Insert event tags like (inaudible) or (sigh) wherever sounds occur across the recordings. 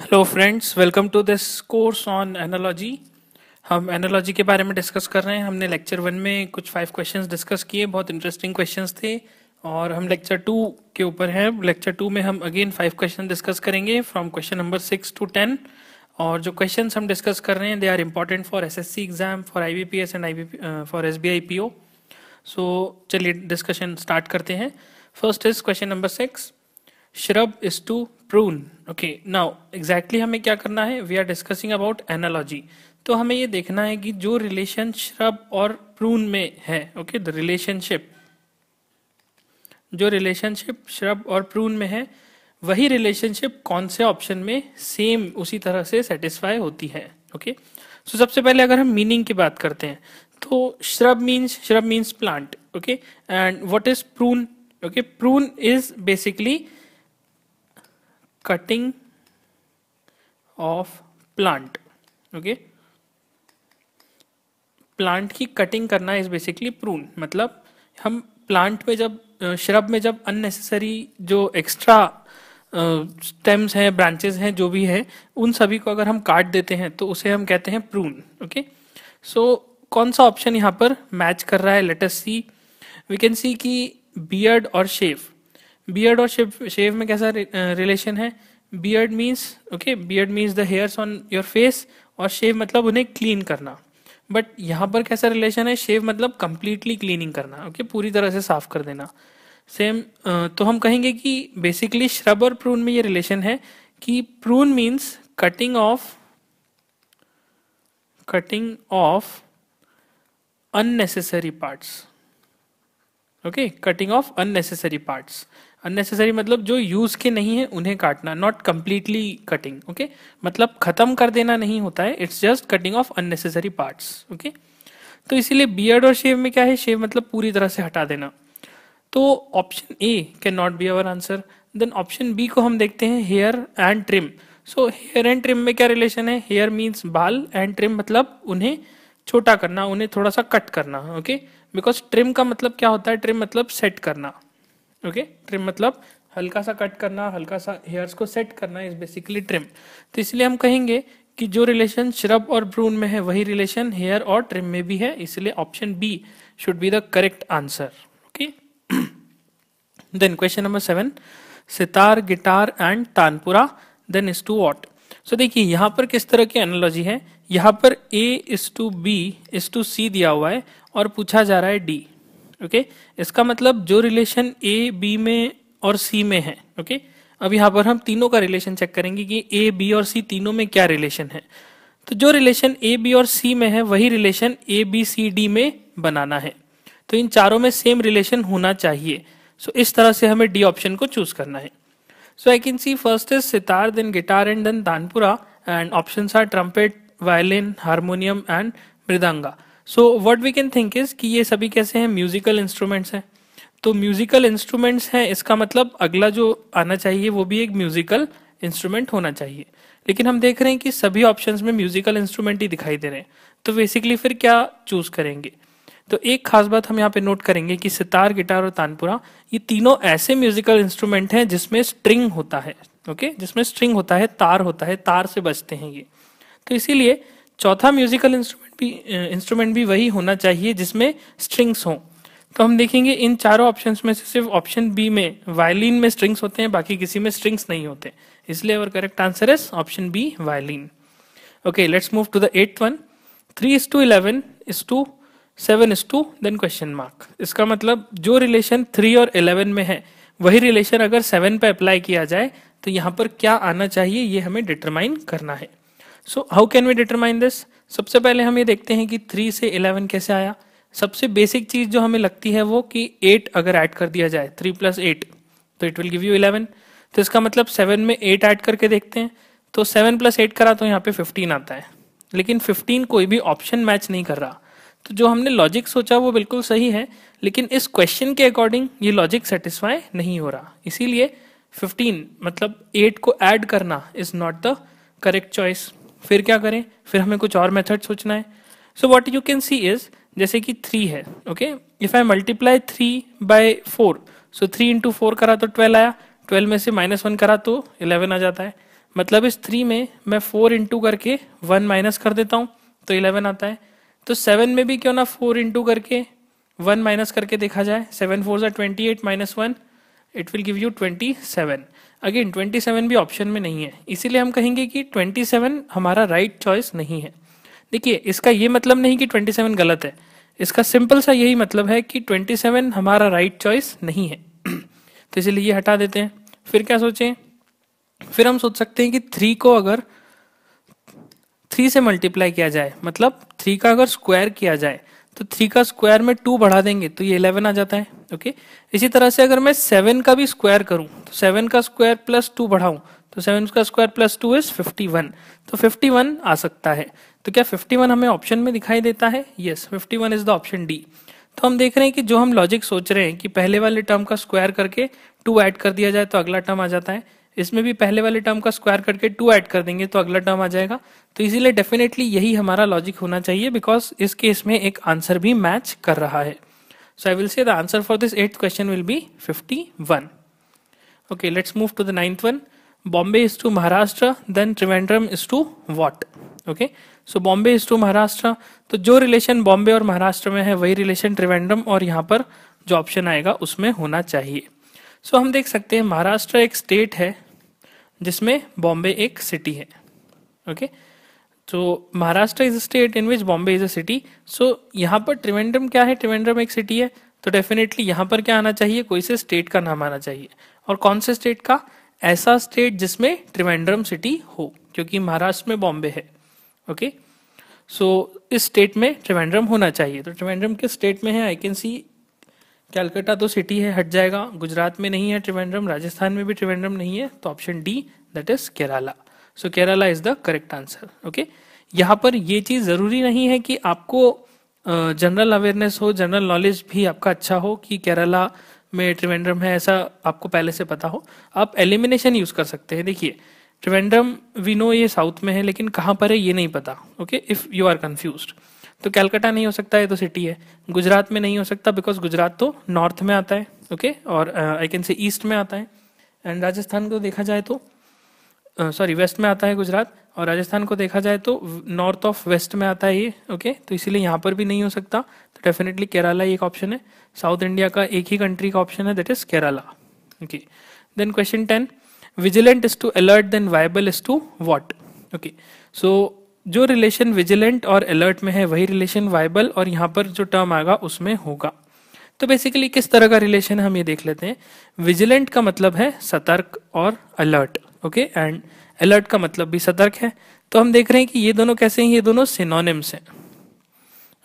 Hello friends welcome to this course on analogy हम analogy के बारे में डिस्कस कर रहे हैं हमने लेक्चर वन में कुछ फाइव क्वेश्चंस डिस्कस किए बहुत इंटरेस्टिंग क्वेश्चंस थे और हम लेक्चर टू के ऊपर हैं लेक्चर टू में हम अगेन फाइव क्वेश्चन डिस्कस करेंगे from question number six to ten और जो क्वेश्चन हम डिस्कस कर रहे हैं they are important for S S C exam for I B P S and I B for S B I P O so चलिए discussion start करते हैं first is question number six shrub is to prune okay now exactly हमें क्या करना है we are discussing about analogy तो हमें ये देखना है कि जो रिलेशन श्रब और प्रून में है ओके द रिलेशनशिप जो रिलेशनशिप श्रब और प्रून में है वही रिलेशनशिप कौन से ऑप्शन में सेम उसी तरह से सेटिस्फाई होती है ओके सो so, सबसे पहले अगर हम मीनिंग की बात करते हैं तो shrub means shrub means plant okay and what is prune okay prune is basically cutting of plant okay plant की कटिंग करना इज बेसिकली प्रून मतलब हम प्लांट में जब श्रब में जब अननेसेसरी जो एक्स्ट्रा स्टेम्स हैं ब्रांचेस हैं जो भी है उन सभी को अगर हम काट देते हैं तो उसे हम कहते हैं प्रून ओके सो कौन सा ऑप्शन यहाँ पर मैच कर रहा है latest C we can see की बियर्ड और शेफ बियर्ड और शेव शेव में कैसा रिलेशन है beard means okay beard means the hairs on your face और शेव मतलब उन्हें क्लीन करना बट यहाँ पर कैसा रिलेशन है शेव मतलब कम्प्लीटली क्लीनिंग करना ओके okay? पूरी तरह से साफ कर देना सेम तो हम कहेंगे कि बेसिकली श्रब और प्रून में ये रिलेशन है कि prune means cutting off cutting off unnecessary parts okay cutting off unnecessary parts unnecessary मतलब जो यूज के नहीं है उन्हें काटना नॉट कम्प्लीटली कटिंग ओके मतलब खत्म कर देना नहीं होता है it's just cutting off unnecessary parts okay तो इसीलिए बियर्ड और शेव में क्या है शेव मतलब पूरी तरह से हटा देना तो option A can not be our answer then option B को हम देखते हैं hair and trim so hair and trim में क्या रिलेशन है हेयर मीन्स बाल एंड ट्रिम मतलब उन्हें छोटा करना उन्हें थोड़ा सा कट करना ओके बिकॉज ट्रिम का मतलब क्या होता है ट्रिम मतलब सेट करना ओके ट्रिम मतलब हल्का सा कट करना हल्का सा हेयर्स को सेट करना इज बेसिकली ट्रिम तो इसलिए हम कहेंगे कि जो रिलेशन श्रब और ब्रून में है वही रिलेशन हेयर और ट्रिम में भी है इसलिए option B should be the correct answer okay then question number seven sitar guitar and tanpura then is to what so देखिए यहाँ पर किस तरह की एनोलॉजी है यहाँ पर A is to B is to C दिया हुआ है और पूछा जा रहा है डी ओके इसका मतलब जो रिलेशन ए बी में और सी में है ओके अब यहाँ पर हम तीनों का रिलेशन चेक करेंगे कि ए बी और सी तीनों में क्या रिलेशन है तो जो रिलेशन ए बी और सी में है वही relation A B C D में बनाना है तो इन चारों में सेम रिलेशन होना चाहिए सो इस तरह से हमें डी ऑप्शन को चूज करना है so I can see first is sitar then guitar and then tanpura and option are trumpet violin harmonium and mridanga so what we can think is कि ये सभी कैसे हैं म्यूजिकल इंस्ट्रूमेंट्स हैं तो म्यूजिकल इंस्ट्रूमेंट्स हैं इसका मतलब अगला जो आना चाहिए वो भी एक म्यूजिकल इंस्ट्रूमेंट होना चाहिए लेकिन हम देख रहे हैं कि सभी ऑप्शंस में म्यूजिकल इंस्ट्रूमेंट ही दिखाई दे रहे हैं तो बेसिकली फिर क्या चूज करेंगे तो एक खास बात हम यहाँ पे नोट करेंगे कि सितार गिटार और तानपुरा ये तीनों ऐसे म्यूजिकल इंस्ट्रूमेंट हैं जिसमें स्ट्रिंग होता है ओके जिसमें स्ट्रिंग होता है तार होता है तार से बजते हैं ये तो इसीलिए चौथा म्यूजिकल इंस्ट्रूमेंट भी इंस्ट्रूमेंट भी वही होना चाहिए जिसमें स्ट्रिंग्स हों तो हम देखेंगे इन चारों ऑप्शंस में से सिर्फ ऑप्शन बी में वायलिन में स्ट्रिंग्स होते हैं बाकी किसी में स्ट्रिंग्स नहीं होते इसलिए our correct answer is option B violin okay let's move to the eight one three is to eleven is to seven is to then question mark इसका मतलब जो रिलेशन थ्री और इलेवन में है वही रिलेशन अगर सेवन पे apply किया जाए तो यहाँ पर क्या आना चाहिए ये हमें डिटरमाइन करना है so how can we determine this सबसे पहले हम ये देखते हैं कि थ्री से इलेवन कैसे आया सबसे बेसिक चीज जो हमें लगती है वो कि एट अगर ऐड कर दिया जाए थ्री प्लस एट तो it will give you eleven तो इसका मतलब सेवन में एट ऐड करके देखते हैं तो सेवन प्लस एट करा तो यहाँ पे फिफ्टीन आता है लेकिन फिफ्टीन कोई भी ऑप्शन मैच नहीं कर रहा तो जो हमने लॉजिक सोचा वो बिल्कुल सही है लेकिन इस क्वेश्चन के अकॉर्डिंग ये लॉजिक सेटिस्फाई नहीं हो रहा इसीलिए 15 मतलब 8 को ऐड करना is not the correct choice फिर क्या करें फिर हमें कुछ और मेथड सोचना है so what you can see is जैसे कि थ्री है okay if I multiply three by four so three into four करा तो ट्वेल्व आया ट्वेल्व में से माइनस वन करा तो इलेवन आ जाता है मतलब इस थ्री में मैं फोर इंटू करके वन माइनस कर देता हूँ तो इलेवन आता है तो सेवन में भी क्यों ना फोर इंटू करके वन माइनस करके देखा जाए सेवन फोर ज़ा twenty eight minus one it will give you twenty seven again 27 भी ऑप्शन में नहीं है इसीलिए हम कहेंगे कि 27 हमारा राइट right चॉइस नहीं है देखिए इसका ये मतलब नहीं कि 27 गलत है इसका सिंपल सा यही मतलब है कि 27 हमारा राइट right चॉइस नहीं है (clears throat) तो इसीलिए ये हटा देते हैं फिर क्या सोचें फिर हम सोच सकते हैं कि थ्री को अगर थ्री से मल्टीप्लाई किया जाए मतलब थ्री का अगर स्क्वायर किया जाए तो थ्री का स्क्वायर में टू बढ़ा देंगे तो ये इलेवन आ जाता है ओके इसी तरह से अगर मैं सेवन का भी स्क्वायर करूं तो सेवन का स्क्वायर प्लस टू बढ़ाऊं तो सेवन का square plus two is fifty one तो फिफ्टी वन आ सकता है तो क्या फिफ्टी वन हमें ऑप्शन में दिखाई देता है yes fifty one is the option D तो हम देख रहे हैं कि जो हम लॉजिक सोच रहे हैं कि पहले वाले टर्म का स्क्वायर करके टू ऐड कर दिया जाए तो अगला टर्म आ जाता है इसमें भी पहले वाले टर्म का स्क्वायर करके टू ऐड कर देंगे तो अगला टर्म आ जाएगा तो इसीलिए डेफिनेटली यही हमारा लॉजिक होना चाहिए बिकॉज इस केस में एक आंसर भी मैच कर रहा है so I will say the answer for this eighth question will be fifty one okay let's move to the ninth one Bombay is to Maharashtra then Trivandrum is to what okay so Bombay is to Maharashtra तो जो relation Bombay और महाराष्ट्र में है वही relation त्रिवेंड्रम और यहाँ पर जो ऑप्शन आएगा उसमें होना चाहिए सो so, हम देख सकते हैं महाराष्ट्र एक स्टेट है जिसमें बॉम्बे एक सिटी है ओके तो Maharashtra is state in which Bombay is a city so यहाँ पर त्रिवेंड्रम क्या है त्रिवेंड्रम एक सिटी है तो डेफिनेटली यहाँ पर क्या आना चाहिए कोई से स्टेट का नाम आना चाहिए और कौन से स्टेट का ऐसा स्टेट जिसमें त्रिवेंड्रम सिटी हो क्योंकि महाराष्ट्र में बॉम्बे है ओके okay? सो so, इस स्टेट में त्रिवेंड्रम होना चाहिए तो त्रिवेंड्रम किस स्टेट में है आई कैन सी कैलकाटा तो सिटी है हट जाएगा गुजरात में नहीं है त्रिवेंद्रम राजस्थान में भी त्रिवेंद्रम नहीं है तो option D that is Kerala so Kerala is the correct answer okay यहाँ पर ये चीज जरूरी नहीं है कि आपको जनरल अवेयरनेस हो जनरल नॉलेज भी आपका अच्छा हो कि केरला में ट्रिवेंड्रम है ऐसा आपको पहले से पता हो आप एलिमिनेशन यूज कर सकते हैं देखिए ट्रिवेंड्रम वी नो ये साउथ में है लेकिन कहाँ पर है ये नहीं पता okay if you are confused तो कैलकाटा नहीं हो सकता ये तो सिटी है गुजरात में नहीं हो सकता बिकॉज गुजरात तो नॉर्थ में आता है ओके okay? और आई कैन से ईस्ट में आता है एंड राजस्थान को देखा जाए तो सॉरी uh, वेस्ट में आता है गुजरात और राजस्थान को देखा जाए तो नॉर्थ ऑफ वेस्ट में आता है ये ओके okay? तो इसीलिए यहाँ पर भी नहीं हो सकता तो डेफिनेटली केरला एक ऑप्शन है साउथ इंडिया का एक ही कंट्री का ऑप्शन है that is Kerala okay then question ten vigilant is to alert then viable is to what okay so जो रिलेशन विजिलेंट और अलर्ट में है वही रिलेशन वाइबल और यहाँ पर जो टर्म आएगा उसमें होगा तो बेसिकली किस तरह का रिलेशन हम ये देख लेते हैं विजिलेंट का मतलब है सतर्क और अलर्ट ओके एंड अलर्ट का मतलब भी सतर्क है तो हम देख रहे हैं कि ये दोनों कैसे हैं ये दोनों सिनोनिम्स हैं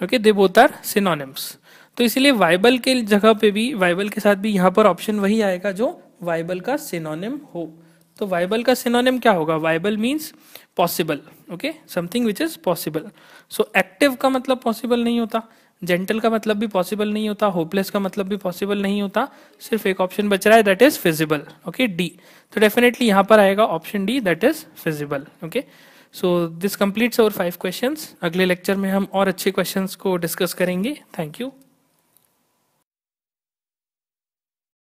okay they both are synonyms तो इसीलिए वाइबल के जगह पे भी वाइबल के साथ भी यहाँ पर ऑप्शन वही आएगा जो वाइबल का सिनोनिम हो तो वाइबल का सिनोनिम क्या होगा viable means possible okay something which is possible so active का मतलब पॉसिबल नहीं होता जेंटल का मतलब भी पॉसिबल नहीं होता होपलेस का मतलब भी पॉसिबल नहीं होता सिर्फ एक ऑप्शन बच रहा है that is feasible okay D तो डेफिनेटली यहाँ पर आएगा option D that is feasible okay so this completes our five questions अगले लेक्चर में हम और अच्छे क्वेश्चंस को डिस्कस करेंगे थैंक यू